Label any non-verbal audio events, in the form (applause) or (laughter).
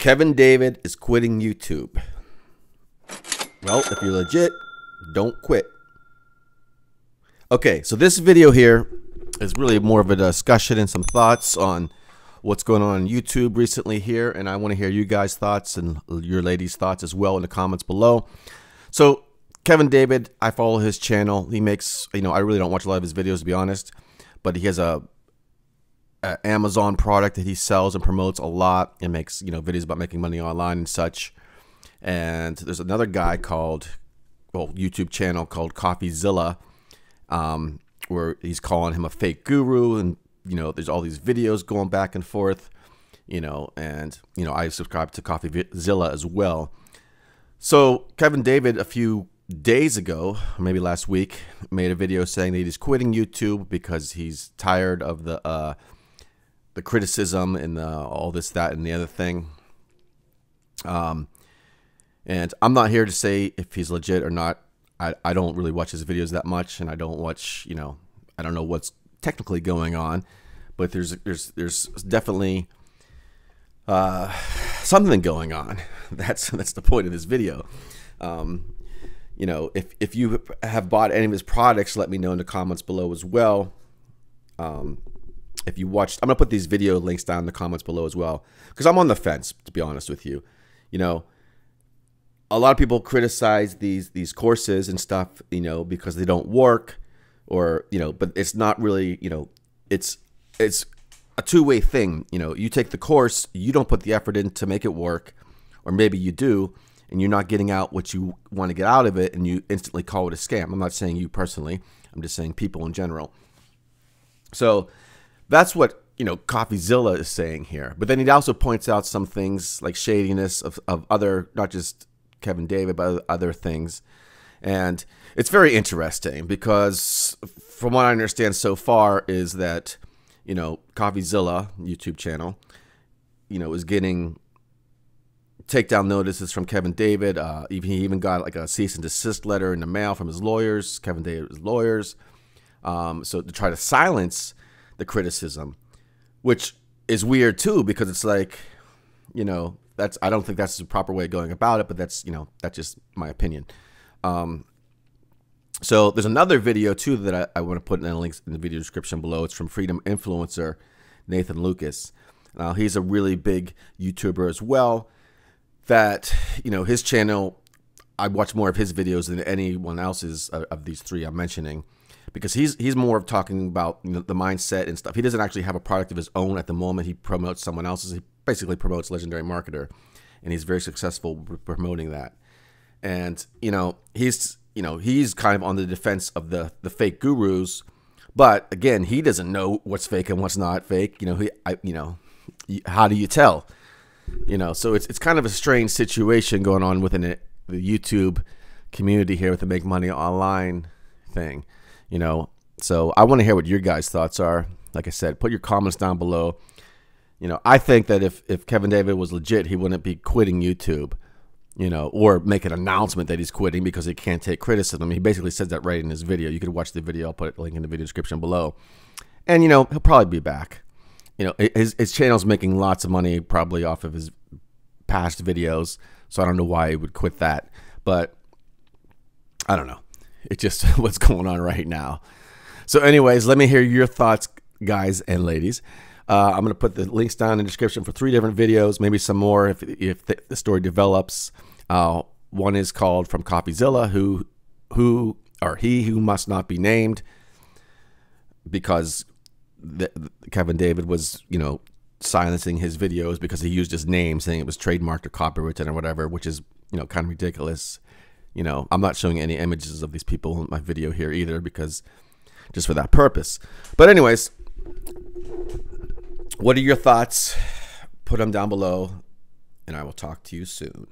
Kevin David is quitting YouTube. Well, if you're legit, don't quit. Okay, so this video here is really more of a discussion and some thoughts on what's going on, on YouTube recently here, and I want to hear you guys' thoughts and your ladies' thoughts as well in the comments below. So Kevin David, I follow his channel. He makes, you know, I really don't watch a lot of his videos to be honest, but he has a uh, Amazon product that he sells and promotes a lot and makes you know videos about making money online and such. And there's another guy called, well, YouTube channel called CoffeeZilla, um, where he's calling him a fake guru, and you know there's all these videos going back and forth, you know, and you know I subscribe to CoffeeZilla as well. So Kevin David a few days ago, maybe last week, made a video saying that he's quitting YouTube because he's tired of the uh, the criticism and the, uh, all this, that, and the other thing. Um, and I'm not here to say if he's legit or not. I, I don't really watch his videos that much, and I don't watch, you know, I don't know what's technically going on, but there's there's there's definitely uh, something going on. (laughs) That's that's the point of this video. Um, you know, if if you have bought any of his products, let me know in the comments below as well. Um, if you watched, I'm gonna put these video links down in the comments below as well, because I'm on the fence to be honest with you. You know, a lot of people criticize these these courses and stuff, you know, because they don't work, or you know, but it's not really, you know, it's it's a two way thing. You know, you take the course, you don't put the effort in to make it work, or maybe you do, and you're not getting out what you want to get out of it, and you instantly call it a scam. I'm not saying you personally. I'm just saying people in general. So that's what you know CoffeeZilla is saying here. But then he also points out some things like shadiness of, of other, not just Kevin David, but other things. And it's very interesting because, from what I understand so far, is that you know CoffeeZilla YouTube channel, you know, is getting takedown notices from Kevin David. Uh, he even got like a cease and desist letter in the mail from his lawyers, Kevin David's lawyers. Um, so to try to silence the criticism, which is weird too because it's like, you know, that's I don't think that's the proper way of going about it, but that's you know that's just my opinion. Um, so there's another video too that I, I want to put in the links in the video description below. It's from Freedom Influencer Nathan Lucas. Now uh, he's a really big YouTuber as well. That you know his channel I watch more of his videos than anyone else's of, of these three I'm mentioning because he's he's more of talking about you know, the mindset and stuff. He doesn't actually have a product of his own at the moment. He promotes someone else's. He basically promotes legendary marketer, and he's very successful promoting that. And you know he's you know he's kind of on the defense of the the fake gurus, but again he doesn't know what's fake and what's not fake. You know he I, you know how do you tell? You know so it's it's kind of a strange situation going on within it the YouTube community here with the make money online thing, you know. So I want to hear what your guys' thoughts are. Like I said, put your comments down below. You know, I think that if if Kevin David was legit, he wouldn't be quitting YouTube, you know, or make an announcement that he's quitting because he can't take criticism. He basically says that right in his video. You could watch the video. I'll put a link in the video description below. And you know, he'll probably be back. You know, his his channel's making lots of money probably off of his past videos. So I don't know why he would quit that, but I don't know. It's just (laughs) what's going on right now. So, anyways, let me hear your thoughts, guys and ladies. Uh, I'm going to put the links down in the description for three different videos, maybe some more if, if the, story develops. Uh, one is called From Copyzilla, who, who, or he who must not be named, because the, the Kevin David was, you know, silencing his videos because he used his name, saying it was trademarked or copyrighted or whatever, which is you know kind of ridiculous. You know, I'm not showing any images of these people in my video here either because just for that purpose. But anyways, what are your thoughts? Put them down below, and I will talk to you soon.